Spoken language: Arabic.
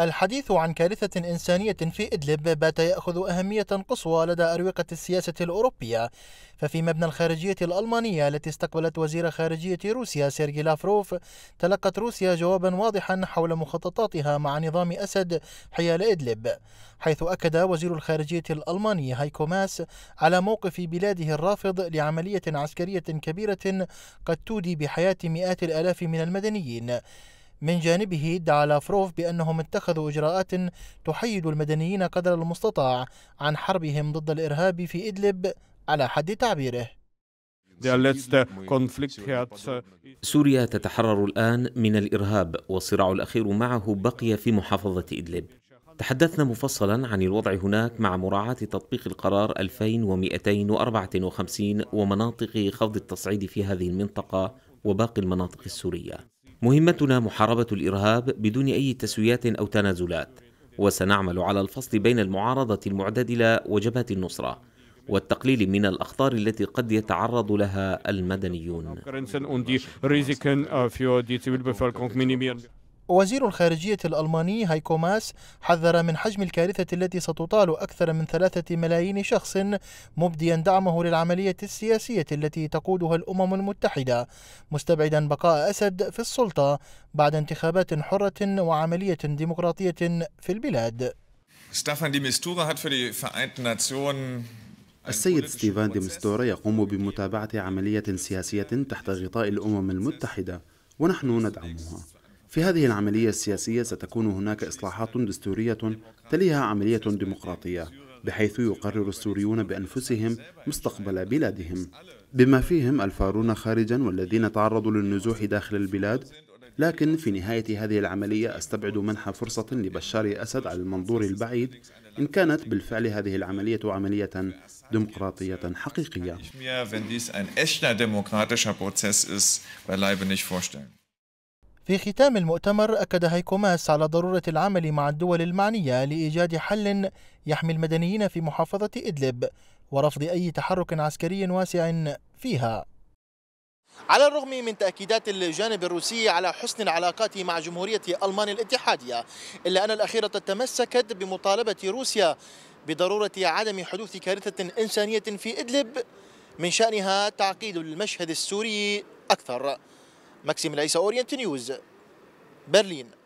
الحديث عن كارثة إنسانية في إدلب بات يأخذ أهمية قصوى لدى أروقة السياسة الأوروبية ففي مبنى الخارجية الألمانية التي استقبلت وزير خارجية روسيا سيرجي لافروف تلقت روسيا جوابا واضحا حول مخططاتها مع نظام أسد حيال إدلب حيث أكد وزير الخارجية الألماني هايكو ماس على موقف بلاده الرافض لعملية عسكرية كبيرة قد تودي بحياة مئات الآلاف من المدنيين من جانبه دعا لافروف بأنهم اتخذوا إجراءات تحيد المدنيين قدر المستطاع عن حربهم ضد الإرهاب في إدلب على حد تعبيره سوريا تتحرر الآن من الإرهاب والصراع الأخير معه بقي في محافظة إدلب تحدثنا مفصلا عن الوضع هناك مع مراعاة تطبيق القرار 2254 ومناطق خفض التصعيد في هذه المنطقة وباقي المناطق السورية مهمتنا محاربة الإرهاب بدون أي تسويات أو تنازلات وسنعمل على الفصل بين المعارضة المعتدلة وجبهة النصرة والتقليل من الأخطار التي قد يتعرض لها المدنيون وزير الخارجية الألماني هايكو ماس حذر من حجم الكارثة التي ستطال أكثر من ثلاثة ملايين شخص مبديا دعمه للعملية السياسية التي تقودها الأمم المتحدة مستبعدا بقاء أسد في السلطة بعد انتخابات حرة وعملية ديمقراطية في البلاد السيد ستيفان دي مستورا يقوم بمتابعة عملية سياسية تحت غطاء الأمم المتحدة ونحن ندعمها في هذه العملية السياسية ستكون هناك إصلاحات دستورية تليها عملية ديمقراطية بحيث يقرر السوريون بأنفسهم مستقبل بلادهم بما فيهم الفارون خارجا والذين تعرضوا للنزوح داخل البلاد لكن في نهاية هذه العملية أستبعد منح فرصة لبشار أسد على المنظور البعيد إن كانت بالفعل هذه العملية عملية ديمقراطية حقيقية في ختام المؤتمر أكد هيكوماس على ضرورة العمل مع الدول المعنية لإيجاد حل يحمي المدنيين في محافظة إدلب ورفض أي تحرك عسكري واسع فيها على الرغم من تأكيدات الجانب الروسي على حسن العلاقات مع جمهورية ألمانيا الاتحادية إلا أن الأخيرة تمسكت بمطالبة روسيا بضرورة عدم حدوث كارثة إنسانية في إدلب من شأنها تعقيد المشهد السوري أكثر ماكسيم العيسى اورينت نيوز برلين